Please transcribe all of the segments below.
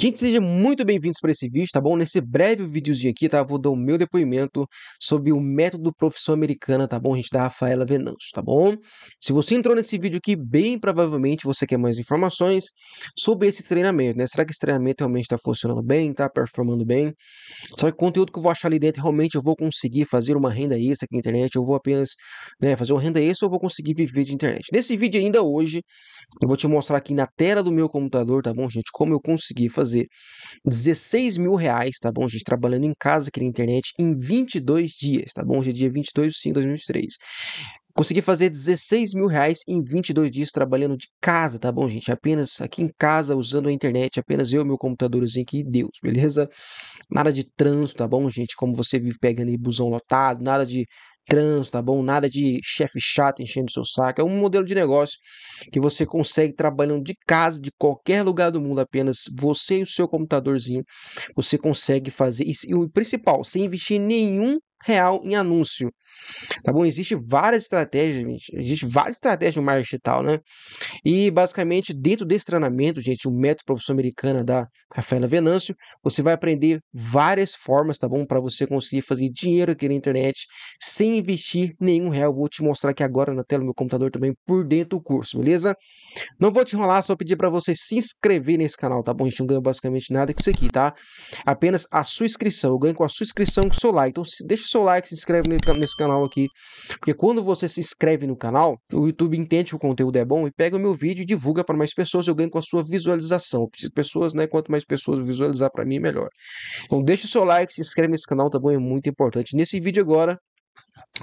Gente, sejam muito bem-vindos para esse vídeo, tá bom? Nesse breve videozinho aqui, tá? Vou dar o meu depoimento sobre o método profissão americana, tá bom? A gente da Rafaela Venâncio, tá bom? Se você entrou nesse vídeo aqui, bem provavelmente você quer mais informações sobre esse treinamento, né? Será que esse treinamento realmente está funcionando bem, tá performando bem? Será que o conteúdo que eu vou achar ali dentro realmente eu vou conseguir fazer uma renda extra aqui na internet? Eu vou apenas né, fazer uma renda extra ou vou conseguir viver de internet? Nesse vídeo ainda hoje, eu vou te mostrar aqui na tela do meu computador, tá bom, gente? Como eu consegui fazer fazer 16 mil reais, tá bom, gente? Trabalhando em casa aqui na internet em 22 dias, tá bom? Hoje é dia 22 de 5 de 2023. Consegui fazer 16 mil reais em 22 dias trabalhando de casa, tá bom, gente? Apenas aqui em casa, usando a internet, apenas eu, meu computadorzinho aqui e Deus, beleza? Nada de trânsito, tá bom, gente? Como você vive pegando aí busão lotado, nada de trânsito, tá bom? Nada de chefe chato enchendo seu saco. É um modelo de negócio que você consegue trabalhando de casa, de qualquer lugar do mundo, apenas você e o seu computadorzinho. Você consegue fazer. E o principal, sem investir nenhum real em anúncio. Tá bom? Existe várias estratégias, gente. Existe várias estratégias no marketing digital, né? E basicamente, dentro desse treinamento, gente, o método professor americana da Rafaela Venâncio, você vai aprender várias formas, tá bom? Para você conseguir fazer dinheiro aqui na internet sem investir nenhum real. Vou te mostrar aqui agora na tela do meu computador também por dentro do curso, beleza? Não vou te enrolar, só pedir para você se inscrever nesse canal, tá bom? A gente não ganha basicamente nada com isso aqui, tá? Apenas a sua inscrição. Eu ganho com a sua inscrição com o seu like. Então, deixa o seu seu like, se inscreve nesse canal aqui. Porque quando você se inscreve no canal, o YouTube entende que o conteúdo é bom e pega o meu vídeo e divulga para mais pessoas. Eu ganho com a sua visualização. Pessoas, né? Quanto mais pessoas visualizar para mim, é melhor. Então deixa o seu like, se inscreve nesse canal, tá bom? É muito importante. Nesse vídeo agora,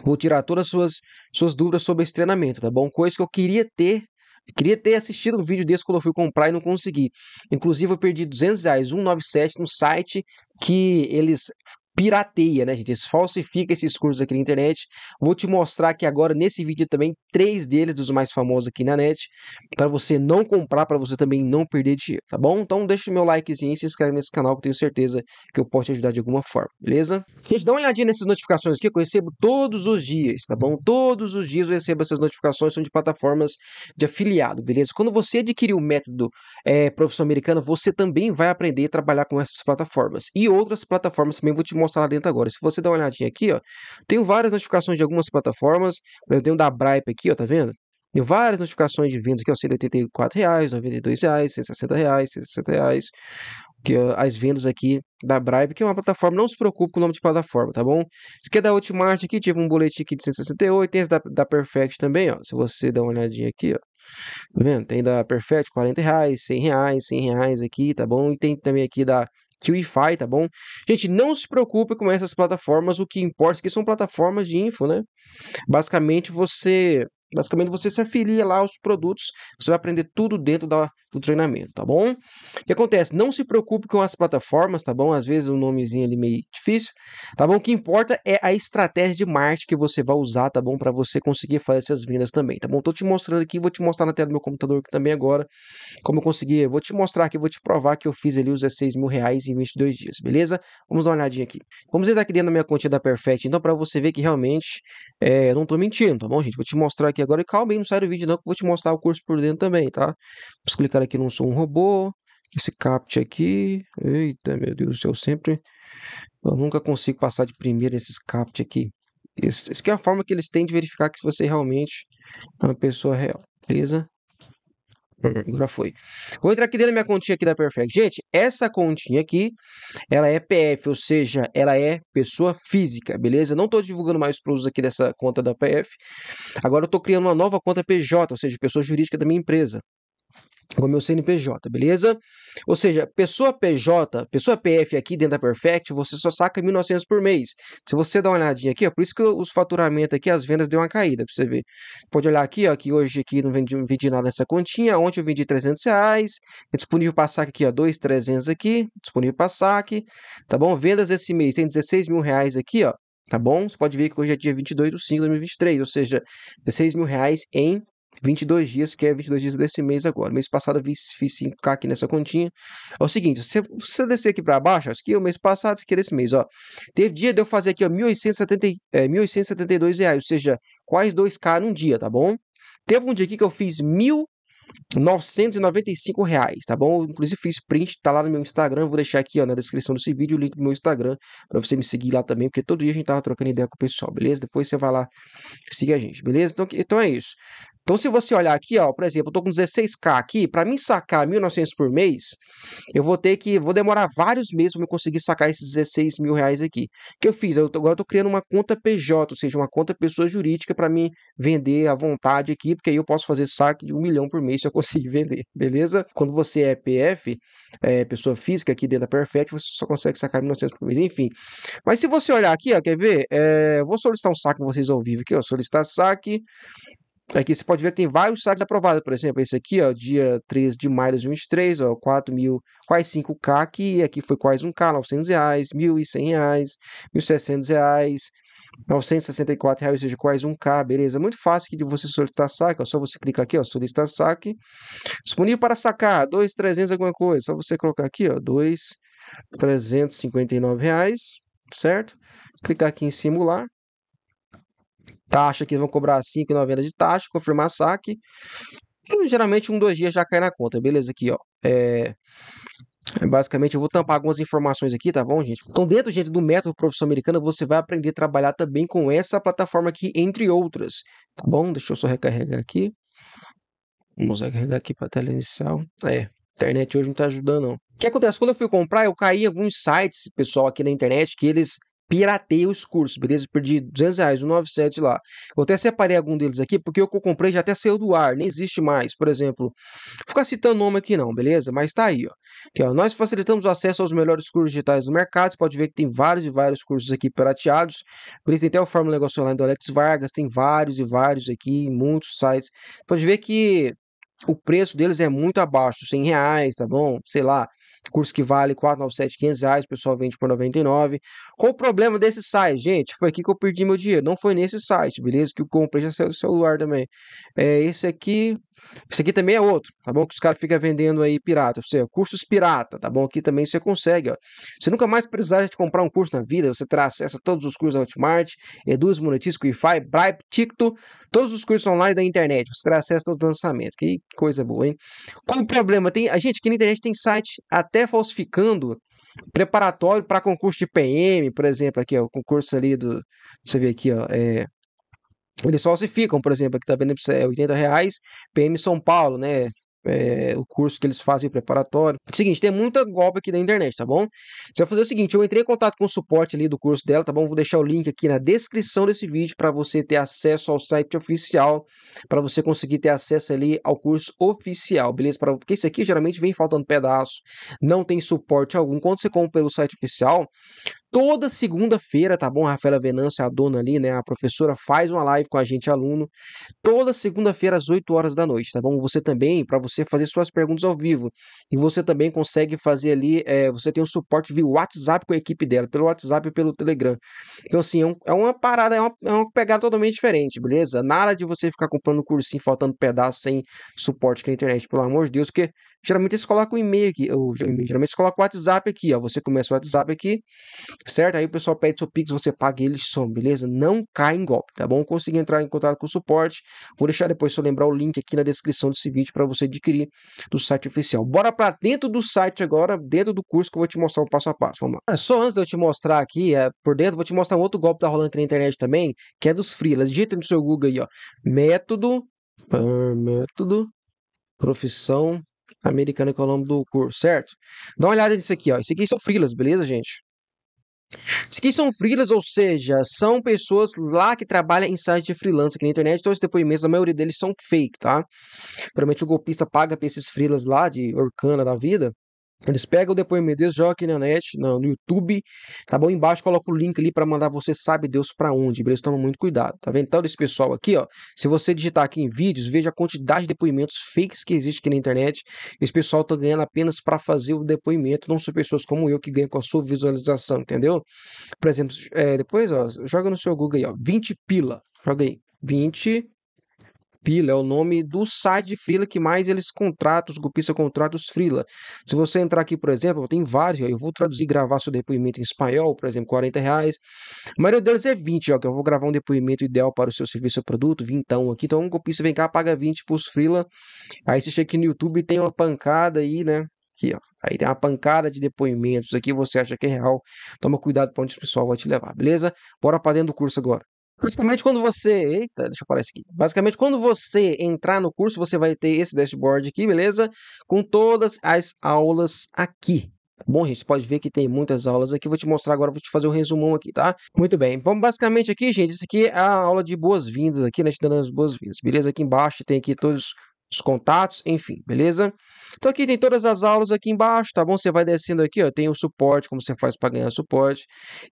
vou tirar todas as suas, suas dúvidas sobre esse treinamento, tá bom? Coisa que eu queria ter Queria ter assistido um vídeo desse quando eu fui comprar e não consegui. Inclusive, eu perdi 200 reais, 197, no site que eles pirateia, né, gente? Eles falsificam esses cursos aqui na internet. Vou te mostrar aqui agora nesse vídeo também três deles dos mais famosos aqui na net, para você não comprar, para você também não perder dinheiro, tá bom? Então deixa o meu likezinho e se inscreve nesse canal que eu tenho certeza que eu posso te ajudar de alguma forma, beleza? Gente, dá uma olhadinha nessas notificações aqui que eu recebo todos os dias, tá bom? Todos os dias eu recebo essas notificações, são de plataformas de afiliado, beleza? Quando você adquirir o método é, eh, profissão americana, você também vai aprender a trabalhar com essas plataformas e outras plataformas também vou te mostrar mostrar lá dentro agora. Se você dá uma olhadinha aqui, ó, tenho várias notificações de algumas plataformas. Eu tenho da Bripe aqui, ó, tá vendo? Tem várias notificações de vendas aqui, ó, R$ 184,00, R$ 92,00, R$ 160,00, R$ Que, ó, as vendas aqui da Bribe, que é uma plataforma, não se preocupe com o nome de plataforma, tá bom? Isso aqui é da Ultimart aqui, tive um boletim aqui de 168, tem esse da, da Perfect também, ó. Se você dá uma olhadinha aqui, ó. Tá vendo? Tem da Perfect, 40 reais, 100 reais, 100 reais aqui, tá bom? E tem também aqui da QIFI, tá bom? Gente, não se preocupe com essas plataformas, o que importa é que são plataformas de info, né? Basicamente, você Basicamente, você se afilia lá aos produtos, você vai aprender tudo dentro da, do treinamento, tá bom? O que acontece? Não se preocupe com as plataformas, tá bom? Às vezes o um nomezinho ali meio difícil, tá bom? O que importa é a estratégia de marketing que você vai usar, tá bom? Para você conseguir fazer essas vendas também, tá bom? Tô te mostrando aqui, vou te mostrar na tela do meu computador também agora, como eu consegui. Eu vou te mostrar aqui, vou te provar que eu fiz ali os 16 mil reais em 22 dias, beleza? Vamos dar uma olhadinha aqui. Vamos entrar aqui dentro da minha continha da Perfect, então, para você ver que realmente é, eu não tô mentindo, tá bom, gente? Vou te mostrar aqui agora e calma aí, não sai do vídeo não, que eu vou te mostrar o curso por dentro também, tá? Vamos clicar aqui no Sou um Robô, esse capte aqui, eita, meu Deus do céu, sempre, eu nunca consigo passar de primeira esses capte aqui. Essa é a forma que eles têm de verificar que você realmente é uma pessoa real, beleza? Agora foi. Vou entrar aqui dentro da minha continha aqui da Perfect. Gente, essa continha aqui, ela é PF, ou seja, ela é pessoa física, beleza? Não estou divulgando mais produtos aqui dessa conta da PF. Agora eu estou criando uma nova conta PJ, ou seja, pessoa jurídica da minha empresa com o meu CNPJ, beleza? Ou seja, pessoa PJ, pessoa PF aqui dentro da Perfect, você só saca 1.900 por mês. Se você dá uma olhadinha aqui, ó, por isso que os faturamentos aqui, as vendas deu uma caída, pra você ver. Pode olhar aqui, ó, que hoje aqui não vendi, não vendi nada nessa continha, ontem eu vendi 300 reais, é disponível para saque aqui, ó, 2.300 aqui, disponível para saque, tá bom? Vendas esse mês tem 16 mil reais aqui, ó, tá bom? Você pode ver que hoje é dia 22 de 5 de 2023, ou seja, 16 mil reais em 22 dias, que é 22 dias desse mês agora. Mês passado eu fiz, 5K aqui nessa continha. É o seguinte, se você descer aqui para baixo, acho que é o mês passado, aqui é desse mês, ó. Teve dia de eu fazer aqui, ó, 1.870, é, 1.872 reais, ou seja, quase 2K num dia, tá bom? Teve um dia aqui que eu fiz 995 reais, tá bom? Eu, inclusive fiz print, tá lá no meu Instagram, vou deixar aqui ó, na descrição desse vídeo o link do meu Instagram para você me seguir lá também, porque todo dia a gente tava trocando ideia com o pessoal, beleza? Depois você vai lá, siga a gente, beleza? Então, então é isso. Então, se você olhar aqui, ó, por exemplo, eu estou com 16K aqui, para mim sacar 1.900 por mês, eu vou ter que, vou demorar vários meses para conseguir sacar esses 16 mil reais aqui. O que eu fiz? Eu, agora eu estou criando uma conta PJ, ou seja, uma conta pessoa jurídica para mim vender à vontade aqui, porque aí eu posso fazer saque de um milhão por mês se eu conseguir vender, beleza? Quando você é PF, é, pessoa física aqui dentro da Perfect, você só consegue sacar 1.900 por mês, enfim. Mas se você olhar aqui, ó, quer ver? É, vou solicitar um saque com vocês ao vivo aqui, ó, solicitar saque. Aqui é você pode ver que tem vários saques aprovados, por exemplo, esse aqui, ó, dia 3 de maio de 2023, ó, 4 mil, quase 5K aqui, aqui foi quase 1K, 900 reais, 1.100 reais, 1.600 reais, 964 reais, ou seja, quase 1K, beleza? Muito fácil aqui de você solicitar saque, ó, só você clicar aqui, ó, solicitar saque, disponível para sacar, 2.300 alguma coisa, só você colocar aqui, ó, 2.359 reais, certo? Clicar aqui em simular, taxa, que vão cobrar 5,90 de taxa, confirmar saque. E, geralmente um, dois dias já cai na conta, beleza? Aqui, ó. É... é basicamente, eu vou tampar algumas informações aqui, tá bom, gente? Então, dentro, gente, do método profissão americana, você vai aprender a trabalhar também com essa plataforma aqui, entre outras, tá bom? Deixa eu só recarregar aqui. Vamos recarregar aqui para a tela inicial. É, internet hoje não está ajudando, não. O que acontece? Quando eu fui comprar, eu caí em alguns sites, pessoal, aqui na internet, que eles pirateei os cursos, beleza? Perdi 200 reais, 197 lá. Eu até separei algum deles aqui, porque o que eu comprei já até saiu do ar, nem existe mais, por exemplo. Vou ficar citando nome aqui não, beleza? Mas tá aí, ó. Aqui, ó. Nós facilitamos o acesso aos melhores cursos digitais do mercado, você pode ver que tem vários e vários cursos aqui pirateados, por isso tem até o Fórmula Negócio Online do Alex Vargas, tem vários e vários aqui, muitos sites. Você pode ver que o preço deles é muito abaixo, 100 reais, tá bom? Sei lá, curso que vale 497, 500 reais, o pessoal vende por 99. Qual o problema desse site, gente? Foi aqui que eu perdi meu dinheiro, não foi nesse site, beleza? Que eu comprei já saiu do celular também. É esse aqui, isso aqui também é outro, tá bom? Que os caras ficam vendendo aí pirata. Você, cursos pirata, tá bom? Aqui também você consegue, ó. Você nunca mais precisar de comprar um curso na vida, você terá acesso a todos os cursos da Hotmart, Eduz, Monetize, Wi-Fi, Bribe, Ticto, todos os cursos online da internet. Você terá acesso aos lançamentos. Que coisa boa, hein? Qual o problema? Tem, a gente aqui na internet tem site até falsificando preparatório para concurso de PM, por exemplo, aqui, ó, o concurso ali do, você vê aqui, ó, é, eles falsificam, por exemplo, aqui está vendo é 80 reais, PM São Paulo, né? É, o curso que eles fazem preparatório. Seguinte, tem muita golpe aqui na internet, tá bom? Você vai fazer o seguinte: eu entrei em contato com o suporte ali do curso dela, tá bom? Vou deixar o link aqui na descrição desse vídeo para você ter acesso ao site oficial, para você conseguir ter acesso ali ao curso oficial, beleza? Pra, porque isso aqui geralmente vem faltando pedaço, não tem suporte algum. Quando você compra pelo site oficial, toda segunda-feira, tá bom? A Rafaela Venâncio, a dona ali, né? A professora faz uma live com a gente, aluno, toda segunda-feira às 8 horas da noite, tá bom? Você também, para você fazer suas perguntas ao vivo. E você também consegue fazer ali, é, você tem um suporte via WhatsApp com a equipe dela, pelo WhatsApp e pelo Telegram. Então, assim, é, um, é uma parada, é uma, é uma pegada totalmente diferente, beleza? Nada de você ficar comprando cursinho, faltando pedaço sem suporte com a internet, pelo amor de Deus, porque geralmente eles colocam o e-mail aqui, ou, geralmente eles colocam o WhatsApp aqui, ó. Você começa o WhatsApp aqui, certo? Aí o pessoal pede seu Pix, você paga e ele some, beleza? Não cai em golpe, tá bom? Consegui entrar em contato com o suporte. Vou deixar depois, só lembrar o link aqui na descrição desse vídeo para você adquirir do site oficial. Bora para dentro do site agora, dentro do curso que eu vou te mostrar o um passo a passo. Vamos lá. só antes de eu te mostrar aqui, é, por dentro, vou te mostrar um outro golpe da rolando aqui na internet também, que é dos freelas. Digita no seu Google aí, ó. Método, método, profissão americana que é o nome do curso, certo? Dá uma olhada nisso aqui, ó. Isso aqui são freelas, beleza, gente? Que são freelas, ou seja, são pessoas lá que trabalham em sites de freelancer aqui na internet, então os depoimentos, a maioria deles são fake, tá? Geralmente o golpista paga pra esses freelas lá de Orkana da vida eles pegam o depoimento deles, jogam aqui na net, no, no YouTube, tá bom? Embaixo coloca o link ali para mandar você sabe Deus para onde, beleza? Toma muito cuidado, tá vendo? Então, esse pessoal aqui, ó, se você digitar aqui em vídeos, veja a quantidade de depoimentos fakes que existe aqui na internet. Esse pessoal tá ganhando apenas para fazer o depoimento, não são pessoas como eu que ganham com a sua visualização, entendeu? Por exemplo, é, depois, ó, joga no seu Google aí, ó, 20 pila, joga aí, 20 Gupila, é o nome do site de Freela que mais eles contratam, os Gupistas contratam os Freela. Se você entrar aqui, por exemplo, tem vários, eu vou traduzir gravar seu depoimento em espanhol, por exemplo, 40 reais. A maioria deles é 20, ó, que eu vou gravar um depoimento ideal para o seu serviço ou produto, vintão aqui. Então, um Gupista vem cá, paga 20 os Freela. Aí você chega aqui no YouTube tem uma pancada aí, né? Aqui, ó. Aí tem uma pancada de depoimentos aqui, você acha que é real. Toma cuidado para onde o pessoal vai te levar, beleza? Bora para dentro do curso agora. Basicamente, quando você. Eita, deixa eu parar isso aqui. Basicamente, quando você entrar no curso, você vai ter esse dashboard aqui, beleza? Com todas as aulas aqui. Tá bom, gente, pode ver que tem muitas aulas aqui. Vou te mostrar agora, vou te fazer um resumão aqui, tá? Muito bem. Então, basicamente aqui, gente, isso aqui é a aula de boas-vindas aqui, né? Te dando as boas-vindas, beleza? Aqui embaixo tem aqui todos os contatos, enfim, beleza? Então aqui tem todas as aulas aqui embaixo, tá bom? Você vai descendo aqui, ó, tem o suporte, como você faz para ganhar suporte.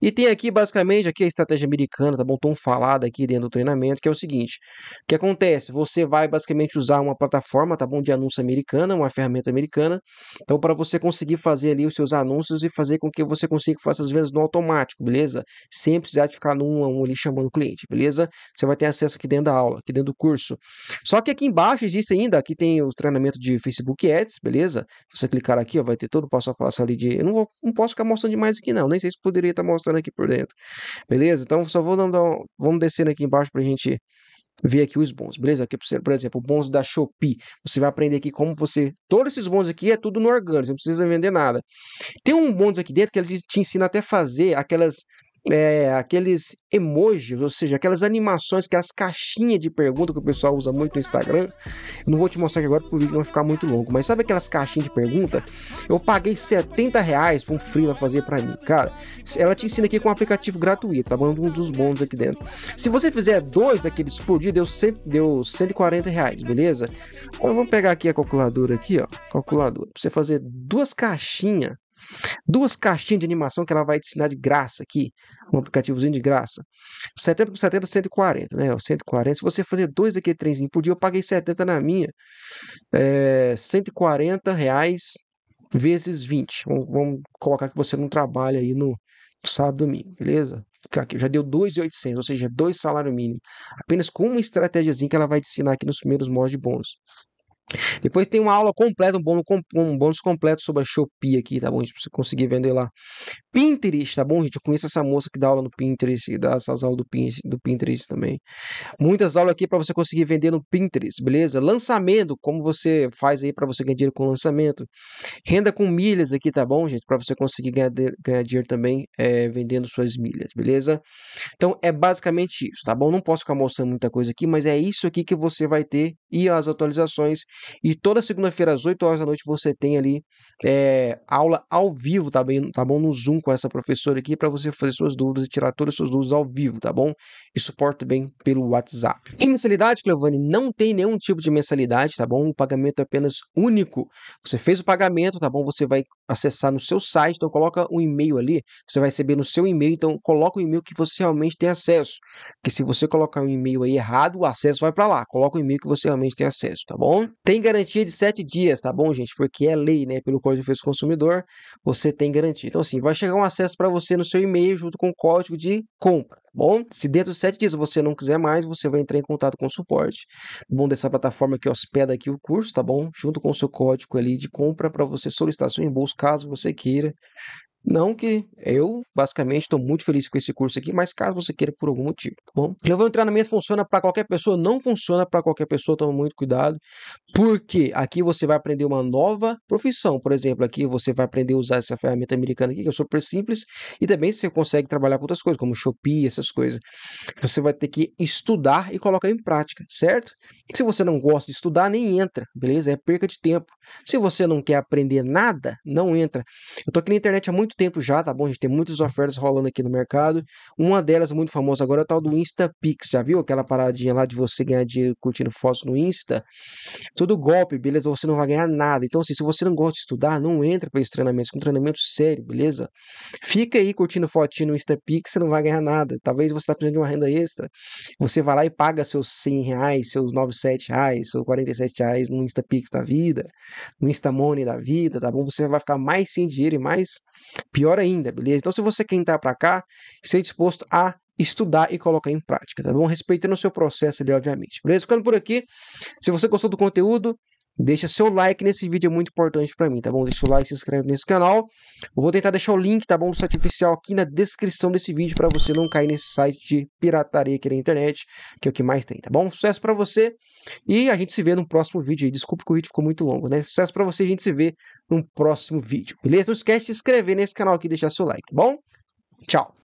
E tem aqui basicamente aqui a estratégia americana, tá bom? Tão falada aqui dentro do treinamento, que é o seguinte: o que acontece? Você vai basicamente usar uma plataforma, tá bom, de anúncio americana, uma ferramenta americana. Então para você conseguir fazer ali os seus anúncios e fazer com que você consiga fazer as vendas no automático, beleza? Sem precisar de ficar num a um ali chamando o cliente, beleza? Você vai ter acesso aqui dentro da aula, aqui dentro do curso. Só que aqui embaixo aí ainda, aqui tem o treinamento de Facebook Ads, beleza? Se você clicar aqui, ó, vai ter todo o passo a passo ali de... Eu não, vou, não posso ficar mostrando demais aqui não, nem sei se poderia estar mostrando aqui por dentro, beleza? Então, só vou dar um... Vamos descendo aqui embaixo para a gente ver aqui os bons, beleza? Aqui, por exemplo, o bons da Shopee. Você vai aprender aqui como você... Todos esses bons aqui é tudo no orgânico, você não precisa vender nada. Tem um bons aqui dentro que ele te ensina até fazer aquelas é, aqueles emojis, ou seja, aquelas animações que as caixinhas de pergunta que o pessoal usa muito no Instagram. Eu não vou te mostrar agora porque o vídeo não vai ficar muito longo, mas sabe aquelas caixinhas de pergunta? Eu paguei 70 reais para um freela fazer para mim. Cara, ela te ensina aqui com um aplicativo gratuito, tá Vamos um dos bons aqui dentro. Se você fizer dois daqueles por dia, deu, cento, deu 140 reais, beleza? vamos pegar aqui a calculadora aqui, ó, calculadora. Pra você fazer duas caixinhas Duas caixinhas de animação que ela vai te ensinar de graça aqui, um aplicativozinho de graça. 70 por 70, 140, né? 140. Se você fazer dois daquele trenzinho por dia, eu paguei 70 na minha. É, eh, 140 reais vezes 20. Vamos, vamos colocar que você não trabalha aí no, no sábado domingo, beleza? já deu 2.800, ou seja, dois salário mínimo. Apenas com uma estratégiazinha que ela vai te ensinar aqui nos primeiros modos de bônus. Depois tem uma aula completa, um bônus, um bônus completo sobre a Shopee aqui, tá bom? Gente, você conseguir vender lá. Pinterest, tá bom, gente? Eu conheço essa moça que dá aula no Pinterest, dá essas aulas do Pinterest, do Pinterest também. Muitas aulas aqui para você conseguir vender no Pinterest, beleza? Lançamento, como você faz aí para você ganhar dinheiro com lançamento. Renda com milhas aqui, tá bom, gente? Para você conseguir ganhar, ganhar dinheiro também é, vendendo suas milhas, beleza? Então é basicamente isso, tá bom? Não posso ficar mostrando muita coisa aqui, mas é isso aqui que você vai ter e as atualizações e toda segunda-feira, às 8 horas da noite, você tem ali é, aula ao vivo, tá, bem, tá bom? No Zoom com essa professora aqui para você fazer suas dúvidas e tirar todas as suas dúvidas ao vivo, tá bom? E suporte também pelo WhatsApp. Em mensalidade, Cleovani, não tem nenhum tipo de mensalidade, tá bom? O pagamento é apenas único. Você fez o pagamento, tá bom? Você vai acessar no seu site, então coloca um e-mail ali, você vai receber no seu e-mail, então coloca o e-mail que você realmente tem acesso. Porque se você colocar um e-mail aí errado, o acesso vai para lá. Coloca o e-mail que você realmente tem acesso, tá bom? Tem garantia de 7 dias, tá bom, gente? Porque é lei, né? Pelo Código de Defesa do Consumidor, você tem garantia. Então, assim, vai chegar um acesso para você no seu e-mail junto com o código de compra, tá bom? Se dentro de 7 dias você não quiser mais, você vai entrar em contato com o suporte, tá bom? Dessa plataforma que hospeda aqui o curso, tá bom? Junto com o seu código ali de compra para você solicitar seu reembolso, caso você queira, não que eu, basicamente, estou muito feliz com esse curso aqui, mas caso você queira por algum motivo, tá bom? na treinamento funciona para qualquer pessoa, não funciona para qualquer pessoa, toma muito cuidado, porque aqui você vai aprender uma nova profissão. Por exemplo, aqui você vai aprender a usar essa ferramenta americana aqui, que é super simples, e também você consegue trabalhar com outras coisas, como Shopee, essas coisas. Você vai ter que estudar e colocar em prática, certo? E se você não gosta de estudar, nem entra, beleza? É perca de tempo. Se você não quer aprender nada, não entra. Eu tô aqui na internet há muito tempo já, tá bom? A gente tem muitas ofertas rolando aqui no mercado. Uma delas, muito famosa agora, é o tal do Instapix. Já viu aquela paradinha lá de você ganhar dinheiro curtindo fotos no Insta? Tudo golpe, beleza? Você não vai ganhar nada. Então, assim, se você não gosta de estudar, não entra para esse treinamento. Isso é um treinamento sério, beleza? Fica aí curtindo fotinho no Instapix, você não vai ganhar nada. Talvez você tá precisando de uma renda extra. Você vai lá e paga seus 100 reais, seus 97 reais, seus 47 reais no Instapix da vida no Instamoney da vida, tá bom? Você vai ficar mais sem dinheiro e mais pior ainda, beleza? Então, se você quer entrar para cá, ser disposto a estudar e colocar em prática, tá bom? Respeitando o seu processo ali, obviamente, beleza? Ficando por aqui, se você gostou do conteúdo, Deixa seu like nesse vídeo, é muito importante para mim, tá bom? Deixa o like, se inscreve nesse canal. Eu vou tentar deixar o link, tá bom, do site oficial aqui na descrição desse vídeo para você não cair nesse site de pirataria aqui na internet, que é o que mais tem, tá bom? Sucesso para você. E a gente se vê no próximo vídeo aí. Desculpa que o vídeo ficou muito longo, né? Sucesso para você, a gente se vê no próximo vídeo, beleza? Não esquece de se inscrever nesse canal aqui e deixar seu like, tá bom? Tchau!